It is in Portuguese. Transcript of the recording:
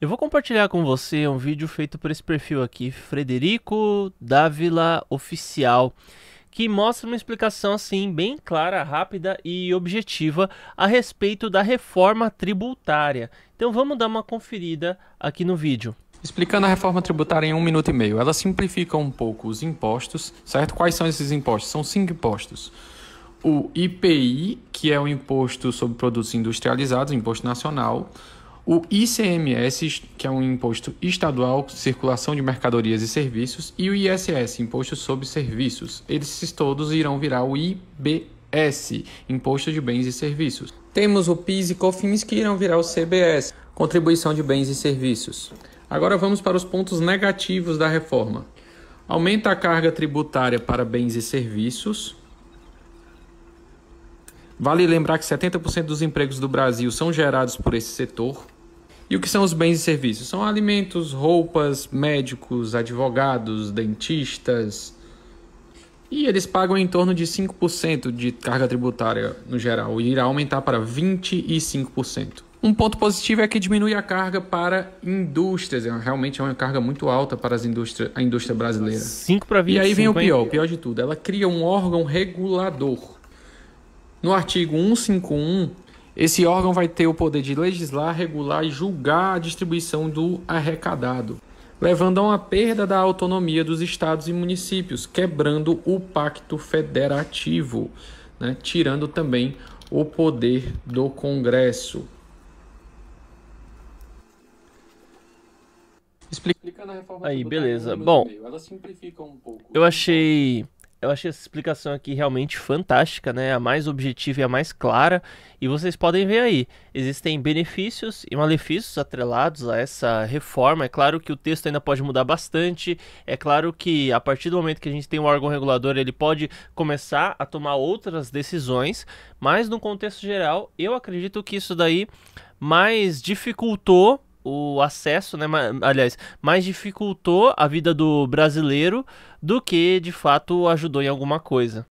Eu vou compartilhar com você um vídeo feito por esse perfil aqui, Frederico Dávila Oficial, que mostra uma explicação assim bem clara, rápida e objetiva a respeito da reforma tributária. Então vamos dar uma conferida aqui no vídeo. Explicando a reforma tributária em um minuto e meio, ela simplifica um pouco os impostos, certo? Quais são esses impostos? São cinco impostos o IPI, que é o Imposto sobre Produtos Industrializados, Imposto Nacional, o ICMS, que é um imposto estadual, circulação de mercadorias e serviços, e o ISS, imposto sobre serviços. Eles todos irão virar o IBS, imposto de bens e serviços. Temos o PIS e COFINS que irão virar o CBS, contribuição de bens e serviços. Agora vamos para os pontos negativos da reforma. Aumenta a carga tributária para bens e serviços, Vale lembrar que 70% dos empregos do Brasil são gerados por esse setor. E o que são os bens e serviços? São alimentos, roupas, médicos, advogados, dentistas. E eles pagam em torno de 5% de carga tributária no geral, e irá aumentar para 25%. Um ponto positivo é que diminui a carga para indústrias. É realmente é uma carga muito alta para as indústria, a indústria brasileira. 5 para 25. E aí vem o pior, o pior de tudo. Ela cria um órgão regulador. No artigo 151, esse órgão vai ter o poder de legislar, regular e julgar a distribuição do arrecadado, levando a uma perda da autonomia dos estados e municípios, quebrando o pacto federativo, né? tirando também o poder do Congresso. Explicando a reforma Aí, né, beleza. Bom, um eu achei eu achei essa explicação aqui realmente fantástica, né? A mais objetiva e a mais clara. E vocês podem ver aí, existem benefícios e malefícios atrelados a essa reforma. É claro que o texto ainda pode mudar bastante. É claro que a partir do momento que a gente tem um órgão regulador, ele pode começar a tomar outras decisões. Mas no contexto geral, eu acredito que isso daí mais dificultou o acesso, né? Aliás, mais dificultou a vida do brasileiro do que de fato ajudou em alguma coisa.